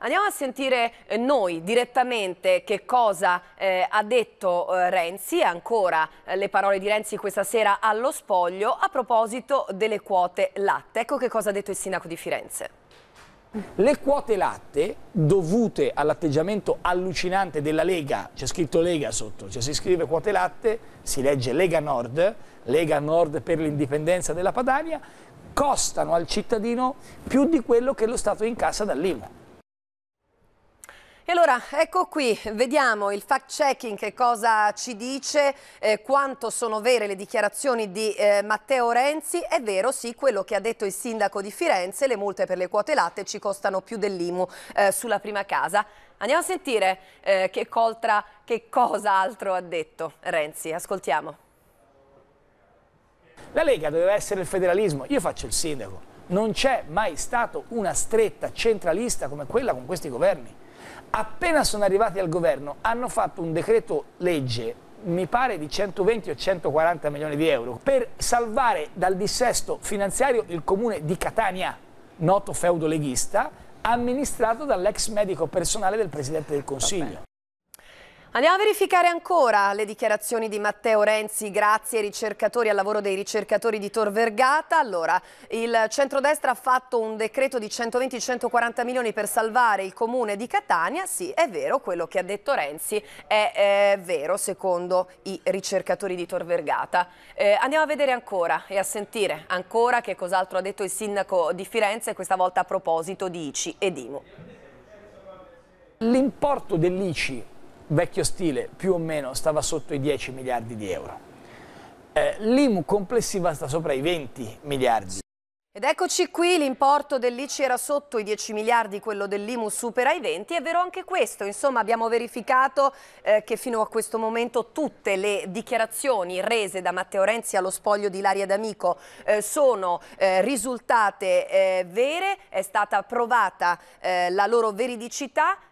Andiamo a sentire eh, noi direttamente che cosa eh, ha detto eh, Renzi, ancora eh, le parole di Renzi questa sera allo spoglio a proposito delle quote latte. Ecco che cosa ha detto il sindaco di Firenze. Le quote latte, dovute all'atteggiamento allucinante della Lega, c'è scritto Lega sotto, cioè si scrive quote latte, si legge Lega Nord, Lega Nord per l'indipendenza della Padania, costano al cittadino più di quello che lo Stato incassa dall'IMU. E allora ecco qui, vediamo il fact checking che cosa ci dice, eh, quanto sono vere le dichiarazioni di eh, Matteo Renzi, è vero sì quello che ha detto il sindaco di Firenze, le multe per le quote latte ci costano più dell'IMU eh, sulla prima casa. Andiamo a sentire eh, che, coltra, che cosa altro ha detto Renzi, ascoltiamo. La Lega doveva essere il federalismo, io faccio il sindaco, non c'è mai stato una stretta centralista come quella con questi governi Appena sono arrivati al governo hanno fatto un decreto legge mi pare di 120 o 140 milioni di euro per salvare dal dissesto finanziario il comune di Catania, noto feudo leghista, amministrato dall'ex medico personale del Presidente del Consiglio. Andiamo a verificare ancora le dichiarazioni di Matteo Renzi, grazie ai ricercatori, al lavoro dei ricercatori di Tor Vergata. Allora, il centrodestra ha fatto un decreto di 120-140 milioni per salvare il comune di Catania. Sì, è vero, quello che ha detto Renzi è, è vero secondo i ricercatori di Tor Vergata. Eh, andiamo a vedere ancora e a sentire ancora che cos'altro ha detto il sindaco di Firenze, questa volta a proposito di ICI e Dimo. L'importo dell'ICI vecchio stile più o meno stava sotto i 10 miliardi di euro. Eh, L'IMU complessiva sta sopra i 20 miliardi. Ed eccoci qui, l'importo dell'ICI era sotto i 10 miliardi, quello dell'IMU supera i 20, è vero anche questo, insomma abbiamo verificato eh, che fino a questo momento tutte le dichiarazioni rese da Matteo Renzi allo spoglio di Laria D'Amico eh, sono eh, risultate eh, vere, è stata provata eh, la loro veridicità,